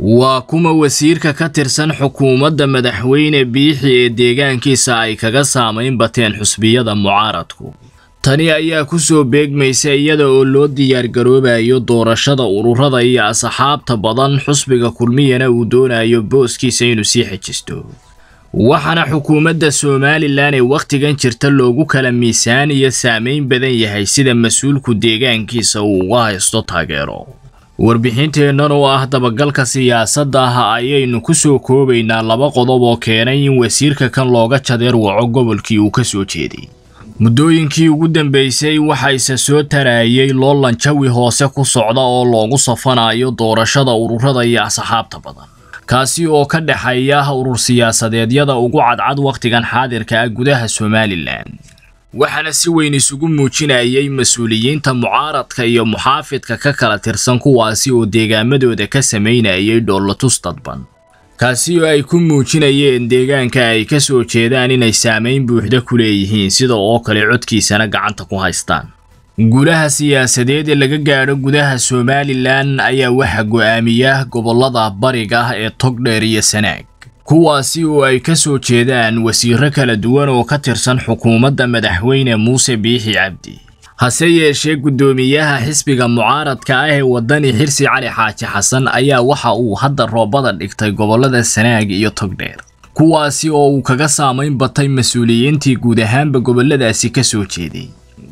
waa kuma wasiirka ka tirsan xukuumadda madaxweyne biixi ee deegaankiisa ay kaga saamayn bateen xusbiyada mucaaradku tani ayaa ku soo beegmaysa iyada oo loo diyaargaroobayo doorashada ururada iyo asxaabta badan xusbiga kulmiyana uu doonayo booskiisa inuu sii xejisto waxaana xukuumadda somalilan ee wakhtigan jirta loogu kala miisaan iyo saameyn badan yahay sida mas-uulku deegaankiisa uu uga haysto taageero warbixinteennan oo ah dabagalka siyaasadda ah ayaynu ku soo koobaynaa laba qodob oo keenay in wasiirka kan looga jadeer waco gobolkii uu ka soo jeeday muddooyinkii ugu dambeysay waxayse soo taraayey loolan jawi hoose ku socda oo loogu safanayo doorashada ururada iyo asxaabta badan kaasi oo ka dhexaya urur siyaasadeedyada ugu cadcad wakhtigan xaadirka ah gudaha somalilan waxaana si weyn isugu muujinayay mas-uuliyiinta mucaaradka iyo muxaafidka ka kala tirsan kuwaasi oo deegaamadooda ka samaynayay dhoolatus dadban kaasi oo ay ku muujinayeen deegaanka ay ka soo jeedaan inay saamayn buuxda ku leeyihiin sida oo kale codkiisana gacanta ku haystaan gulaha siyaasadeed ee laga gaadho gudaha somalilan ayaa waxaa go'aamiya gobollada bariga ah ee togdheer iyo sanaag kuwaasi oo ay ka soo jeedaan wasiiro kala duwan oo ka tirsan xukuumadda madaxweyne muuse biixi cabdi hase yeeshee guddoomiyaha xisbiga mucaaradka ah ee waddani xirsi cali xaaji xasan ayaa waxa uu hadda roobada dhigtay gobollada sanaag iyo togdheer kuwaasi oo uu kaga saamayn batay mas-uuliyiintii guud ahaanba gobolladaasi ka soo jeeday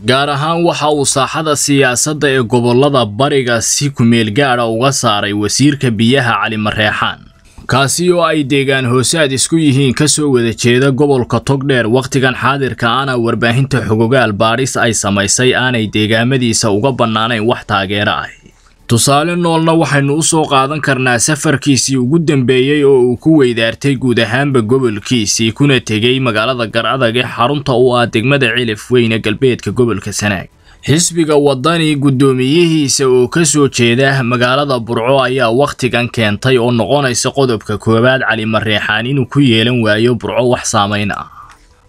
gaar ahaan waxa uu saaxada siyaasadda ee gobollada bariga si ku meel ah uga saaray wasiirka biyaha cali mareexaan kaasi oo ay deegaan hoosaad isku yihiin ka soo wada jeeda gobolka togdheer wakhtigan xaadirka ana warbaahinta xogogaal baadhis ay samaysay aanay deegaamadiisa uga bannaanayn wax taageera ah tusaale noolna waxaynu u soo qaadan karnaa safarkiisii ugu dambeeyey oo uu ku weydaartay guud ahaanba gobolkiisii kuna tegey magaalada garcadag ee xarunta u ah degmada cilif weyne galbeedka gobolka sanaag xisbiga wadani guddoomiyihiisa oo ka soo jeeda magaalada burco ayaa wakhtigan keentay oo noqonaysa qodobka koowaad cali mareexaan inuu ku yeelan waayo burco wax saamayn ah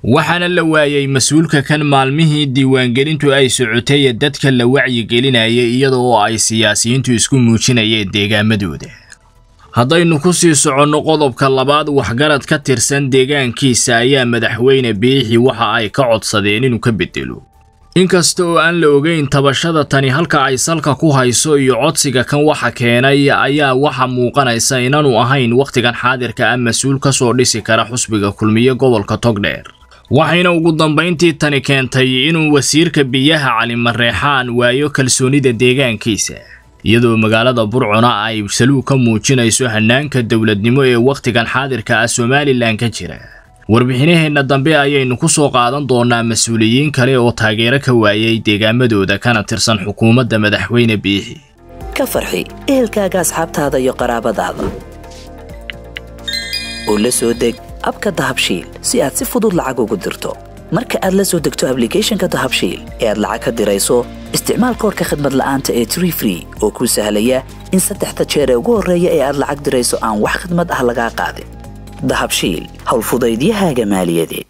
waxaana la waayey mas-uulka kan maalmihii diiwaangelintu ay socotay ee dadka la wacyigelinayay iyada oo ay siyaasiyiintu isku muujinayeen deegaamadooda haddaynu ku sii soconno qodobka labaad waxgarad ka tirsan deegaankiisa ayaa madaxweyne biixi waxa ay ka codsadeen inuu ka bedelo inkasta oo aan la ogeyn tabashada tani halka ay salka ku hayso iyo codsiga kan waxa keenay ayaa waxa muuqanaysa inaanu ahayn wakhtigan xaadirka ah mas-uul ka soo dhisi kara xusbiga kulmiye gobolka togdheer waxayna ugu dambayntii tani keentay inuu wasiirka biyaha cali mareexaan waayo kalsoonida deegaankiisa iyadoo magaalada burcuna ay saluug ka muujinayso hannaanka dowladnimo ee wakhtigan xaadirka ah somalilan ka jira warbixinaheenna dambe ayaynu ku soo qaadan doonaa mas-uuliyiin kale oo taageero ka waayay deegaamadooda kana tirsan xukuumadda madaxweyne biixi ka farxi ehelkaaga asxaabtaada iyo qaraabadaada oo la soo deg abka dahabshiil si aad si fudud lacag ugu dirto marka aad la soo degto ablicathonka dahabshiil ee aad lacag ka dirayso isticmaal koorka khadmad la'aanta ee tree oo kuu sahlaya in saddexda jeer ee ugu horreeya ee aad lacag dirayso aan wax khidmad ah lagaa qaadin dahabshiil howlfudaydyahaaga maaliyadeed